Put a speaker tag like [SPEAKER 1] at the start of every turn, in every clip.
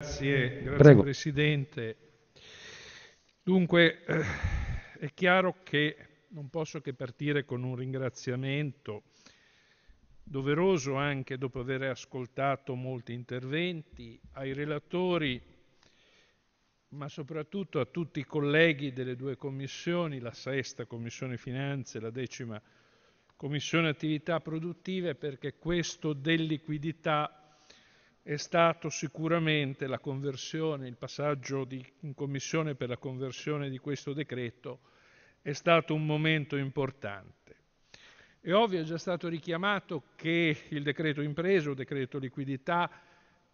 [SPEAKER 1] Grazie, grazie Prego. Presidente. Dunque, eh, è chiaro che non posso che partire con un ringraziamento doveroso anche dopo aver ascoltato molti interventi ai relatori, ma soprattutto a tutti i colleghi delle due commissioni, la sesta Commissione Finanze e la decima Commissione Attività Produttive, perché questo del liquidità è stato sicuramente la conversione, il passaggio di, in commissione per la conversione di questo decreto è stato un momento importante. È ovvio, è già stato richiamato che il decreto impreso, il decreto liquidità,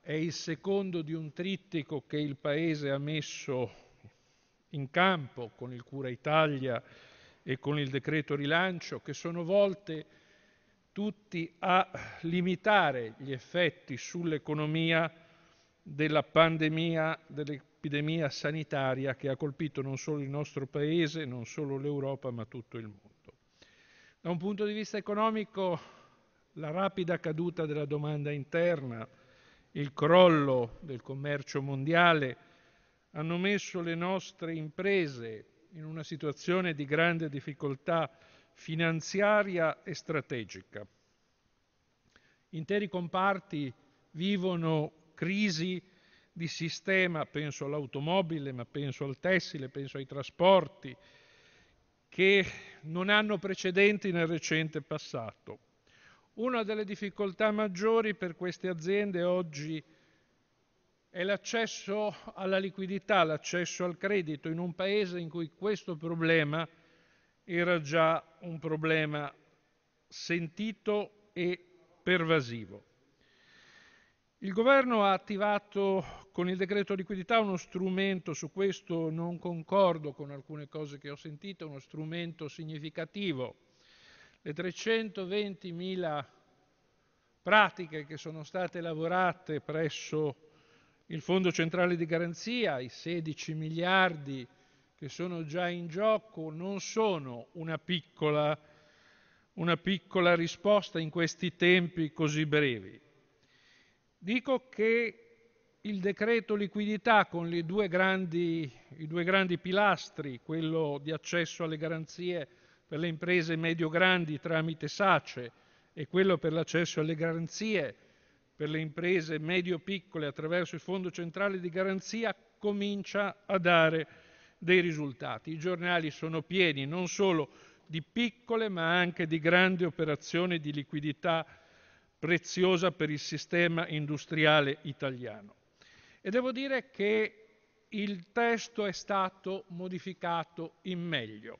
[SPEAKER 1] è il secondo di un trittico che il Paese ha messo in campo con il Cura Italia e con il decreto rilancio, che sono volte tutti a limitare gli effetti sull'economia della pandemia, dell'epidemia sanitaria che ha colpito non solo il nostro Paese, non solo l'Europa, ma tutto il mondo. Da un punto di vista economico, la rapida caduta della domanda interna, il crollo del commercio mondiale hanno messo le nostre imprese in una situazione di grande difficoltà finanziaria e strategica. Interi comparti vivono crisi di sistema, penso all'automobile, ma penso al tessile, penso ai trasporti, che non hanno precedenti nel recente passato. Una delle difficoltà maggiori per queste aziende oggi è l'accesso alla liquidità, l'accesso al credito in un paese in cui questo problema è era già un problema sentito e pervasivo. Il governo ha attivato con il decreto liquidità uno strumento, su questo non concordo con alcune cose che ho sentito, uno strumento significativo. Le 320.000 pratiche che sono state lavorate presso il Fondo Centrale di Garanzia, i 16 miliardi che sono già in gioco non sono una piccola, una piccola risposta in questi tempi così brevi. Dico che il decreto liquidità con due grandi, i due grandi pilastri, quello di accesso alle garanzie per le imprese medio-grandi tramite SACE e quello per l'accesso alle garanzie per le imprese medio-piccole attraverso il Fondo Centrale di Garanzia, comincia a dare dei risultati. I giornali sono pieni non solo di piccole ma anche di grandi operazioni di liquidità preziosa per il sistema industriale italiano. E devo dire che il testo è stato modificato in meglio.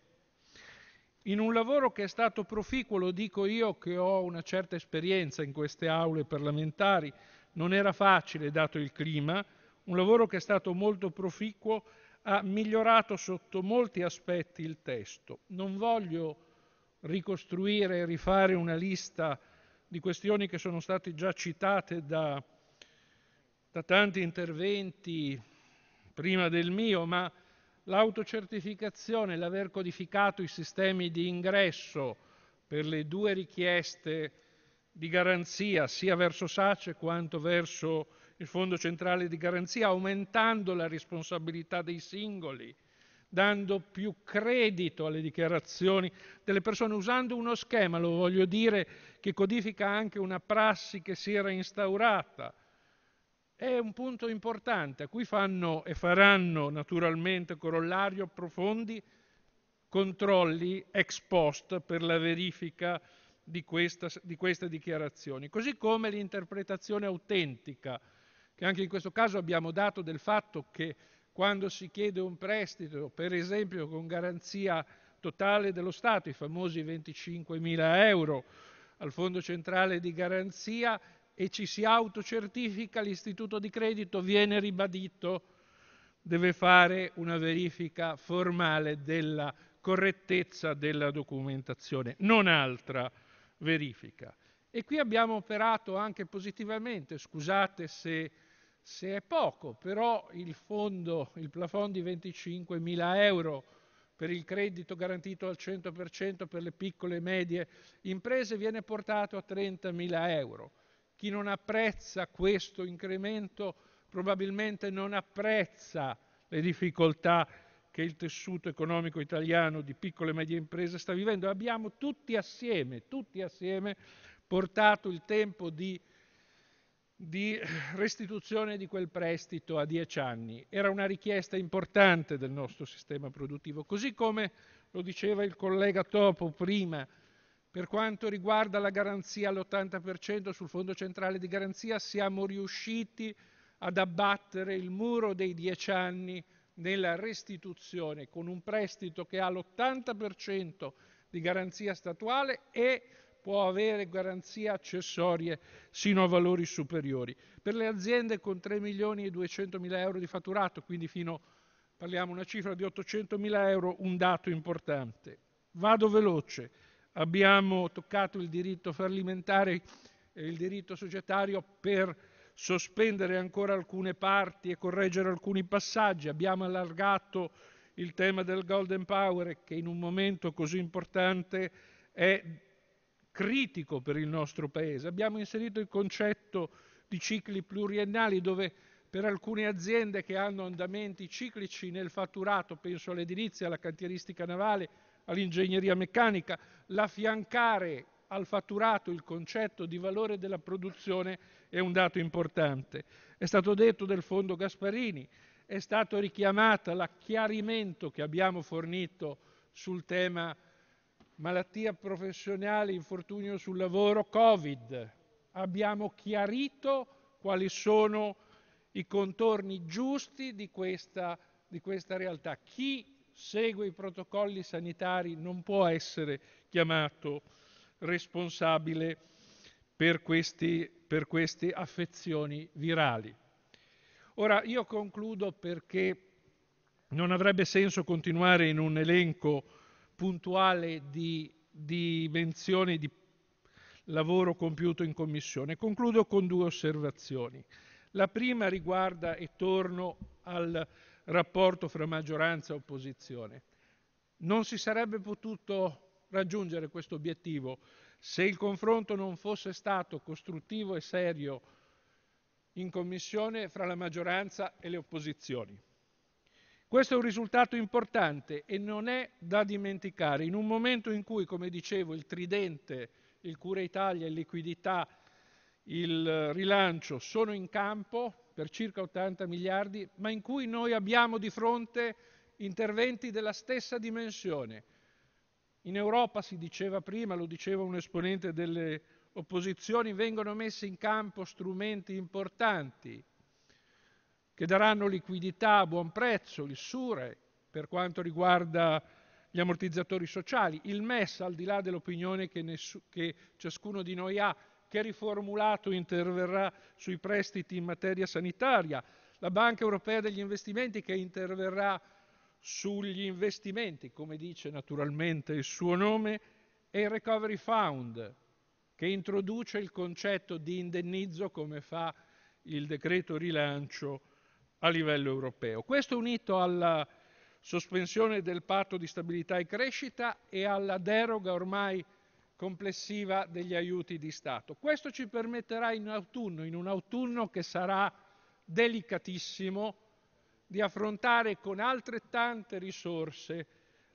[SPEAKER 1] In un lavoro che è stato proficuo, lo dico io che ho una certa esperienza in queste aule parlamentari, non era facile dato il clima, un lavoro che è stato molto proficuo ha migliorato sotto molti aspetti il testo. Non voglio ricostruire e rifare una lista di questioni che sono state già citate da, da tanti interventi prima del mio, ma l'autocertificazione, l'aver codificato i sistemi di ingresso per le due richieste di garanzia sia verso SACE quanto verso il Fondo centrale di garanzia, aumentando la responsabilità dei singoli, dando più credito alle dichiarazioni delle persone, usando uno schema, lo voglio dire, che codifica anche una prassi che si era instaurata. È un punto importante a cui fanno e faranno naturalmente corollario profondi controlli ex post per la verifica di, questa, di queste dichiarazioni, così come l'interpretazione autentica che anche in questo caso abbiamo dato del fatto che quando si chiede un prestito, per esempio con garanzia totale dello Stato, i famosi 25.000 euro al Fondo Centrale di Garanzia e ci si autocertifica, l'istituto di credito viene ribadito, deve fare una verifica formale della correttezza della documentazione, non altra verifica. E qui abbiamo operato anche positivamente, scusate se se è poco, però il fondo, il plafond di 25 mila euro per il credito garantito al 100% per le piccole e medie imprese viene portato a 30 mila euro. Chi non apprezza questo incremento probabilmente non apprezza le difficoltà che il tessuto economico italiano di piccole e medie imprese sta vivendo. Abbiamo tutti assieme, tutti assieme portato il tempo di di restituzione di quel prestito a dieci anni. Era una richiesta importante del nostro sistema produttivo, così come lo diceva il collega Topo prima, per quanto riguarda la garanzia all'80% sul Fondo Centrale di Garanzia, siamo riusciti ad abbattere il muro dei dieci anni nella restituzione con un prestito che ha l'80% di garanzia statuale e può avere garanzie accessorie sino a valori superiori. Per le aziende con 3 milioni e 200 mila euro di fatturato, quindi fino parliamo una cifra di 800 mila euro, un dato importante. Vado veloce, abbiamo toccato il diritto fallimentare e il diritto societario per sospendere ancora alcune parti e correggere alcuni passaggi, abbiamo allargato il tema del Golden Power che in un momento così importante è critico per il nostro Paese. Abbiamo inserito il concetto di cicli pluriennali dove per alcune aziende che hanno andamenti ciclici nel fatturato, penso all'edilizia, alla cantieristica navale, all'ingegneria meccanica, l'affiancare al fatturato il concetto di valore della produzione è un dato importante. È stato detto del fondo Gasparini, è stato richiamato l'acchiarimento che abbiamo fornito sul tema malattia professionale, infortunio sul lavoro, Covid. Abbiamo chiarito quali sono i contorni giusti di questa, di questa realtà. Chi segue i protocolli sanitari non può essere chiamato responsabile per, questi, per queste affezioni virali. Ora io concludo perché non avrebbe senso continuare in un elenco puntuale di dimensioni di lavoro compiuto in Commissione. Concludo con due osservazioni. La prima riguarda, e torno al rapporto fra maggioranza e opposizione, non si sarebbe potuto raggiungere questo obiettivo se il confronto non fosse stato costruttivo e serio in Commissione fra la maggioranza e le opposizioni. Questo è un risultato importante e non è da dimenticare in un momento in cui, come dicevo, il tridente, il Cura Italia, il liquidità, il rilancio sono in campo per circa 80 miliardi, ma in cui noi abbiamo di fronte interventi della stessa dimensione. In Europa si diceva prima, lo diceva un esponente delle opposizioni, vengono messi in campo strumenti importanti, che daranno liquidità a buon prezzo, il SURE per quanto riguarda gli ammortizzatori sociali, il MES al di là dell'opinione che, che ciascuno di noi ha, che riformulato interverrà sui prestiti in materia sanitaria, la Banca Europea degli Investimenti che interverrà sugli investimenti, come dice naturalmente il suo nome, e il Recovery Fund, che introduce il concetto di indennizzo come fa il decreto rilancio a livello europeo. Questo unito alla sospensione del patto di stabilità e crescita e alla deroga ormai complessiva degli aiuti di Stato. Questo ci permetterà in autunno, in un autunno che sarà delicatissimo, di affrontare con altrettante risorse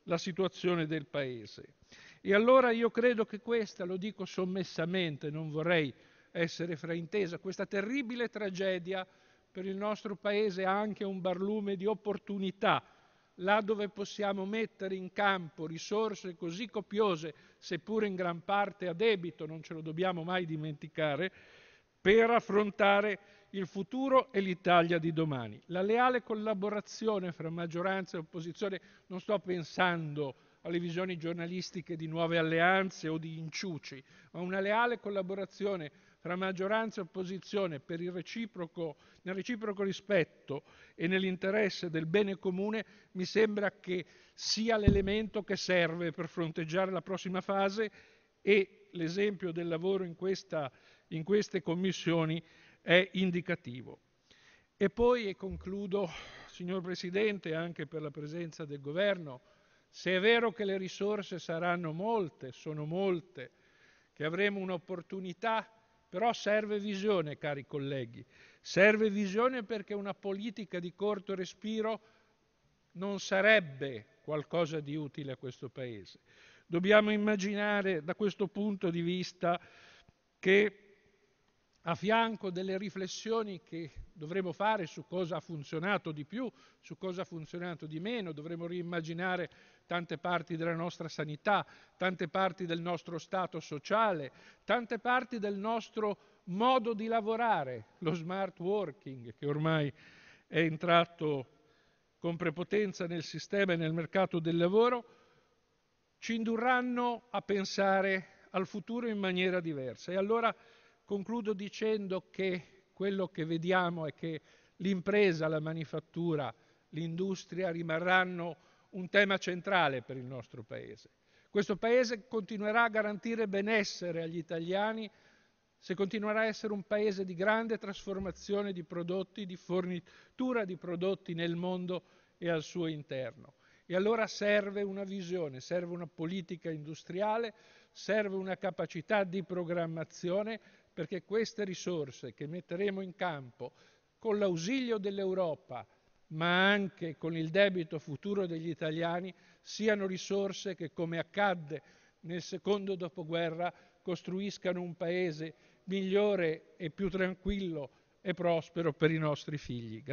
[SPEAKER 1] la situazione del Paese. E allora io credo che questa, lo dico sommessamente, non vorrei essere fraintesa, questa terribile tragedia per il nostro Paese anche un barlume di opportunità, là dove possiamo mettere in campo risorse così copiose, seppure in gran parte a debito, non ce lo dobbiamo mai dimenticare, per affrontare il futuro e l'Italia di domani. La leale collaborazione fra maggioranza e opposizione, non sto pensando alle visioni giornalistiche di nuove alleanze o di inciuci, ma una leale collaborazione tra maggioranza e opposizione nel reciproco rispetto e nell'interesse del bene comune mi sembra che sia l'elemento che serve per fronteggiare la prossima fase e l'esempio del lavoro in queste Commissioni è indicativo. E poi, e concludo, signor Presidente, anche per la presenza del Governo, se è vero che le risorse saranno molte, sono molte, che avremo un'opportunità però serve visione, cari colleghi, serve visione perché una politica di corto respiro non sarebbe qualcosa di utile a questo Paese. Dobbiamo immaginare da questo punto di vista che a fianco delle riflessioni che dovremo fare su cosa ha funzionato di più, su cosa ha funzionato di meno, dovremo riimmaginare tante parti della nostra sanità, tante parti del nostro stato sociale, tante parti del nostro modo di lavorare, lo smart working che ormai è entrato con prepotenza nel sistema e nel mercato del lavoro, ci indurranno a pensare al futuro in maniera diversa. E allora Concludo dicendo che quello che vediamo è che l'impresa, la manifattura, l'industria rimarranno un tema centrale per il nostro Paese. Questo Paese continuerà a garantire benessere agli italiani se continuerà a essere un Paese di grande trasformazione di prodotti, di fornitura di prodotti nel mondo e al suo interno. E allora serve una visione, serve una politica industriale, serve una capacità di programmazione perché queste risorse che metteremo in campo con l'ausilio dell'Europa, ma anche con il debito futuro degli italiani, siano risorse che, come accadde nel secondo dopoguerra, costruiscano un Paese migliore e più tranquillo e prospero per i nostri figli.